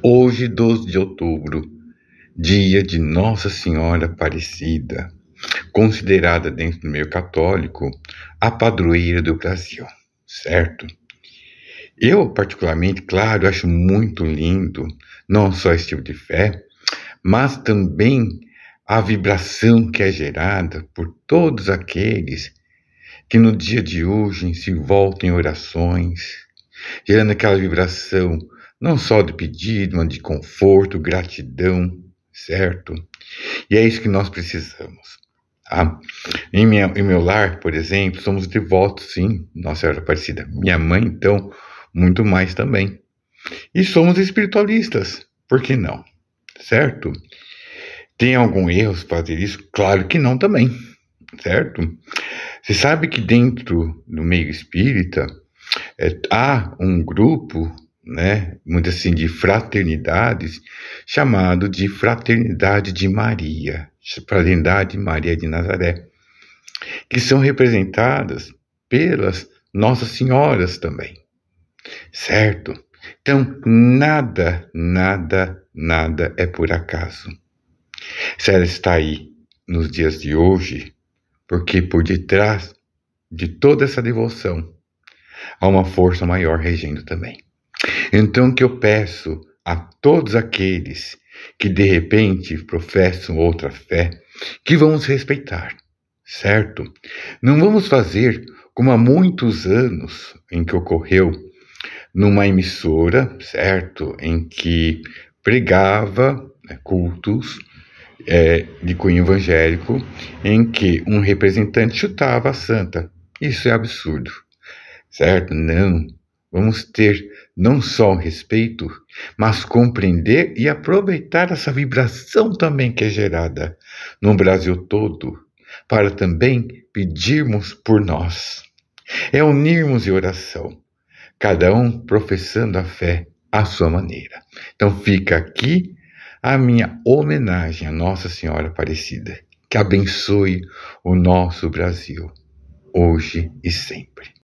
Hoje, 12 de outubro, dia de Nossa Senhora Aparecida, considerada dentro do meio católico a padroeira do Brasil, certo? Eu, particularmente, claro, acho muito lindo não só esse tipo de fé, mas também a vibração que é gerada por todos aqueles que no dia de hoje se voltam em orações, gerando aquela vibração não só de pedido, mas de conforto, gratidão, certo? E é isso que nós precisamos. Tá? em, minha, em meu lar, por exemplo, somos devotos, sim, Nossa Senhora Aparecida. Minha mãe, então, muito mais também. E somos espiritualistas, por que não? Certo? Tem algum erro fazer isso? Claro que não também, certo? Você sabe que dentro do meio espírita é, há um grupo né, muito assim, de fraternidades, chamado de Fraternidade de Maria, Fraternidade de Maria de Nazaré, que são representadas pelas Nossas Senhoras também, certo? Então, nada, nada, nada é por acaso. Se ela está aí nos dias de hoje, porque por detrás de toda essa devoção há uma força maior regendo também. Então que eu peço a todos aqueles que de repente professam outra fé, que vamos respeitar, certo? Não vamos fazer como há muitos anos em que ocorreu numa emissora, certo? Em que pregava né, cultos é, de cunho evangélico, em que um representante chutava a santa. Isso é absurdo, certo? Não, Vamos ter não só o respeito, mas compreender e aproveitar essa vibração também que é gerada no Brasil todo, para também pedirmos por nós. É unirmos em oração, cada um professando a fé à sua maneira. Então fica aqui a minha homenagem à Nossa Senhora Aparecida, que abençoe o nosso Brasil, hoje e sempre.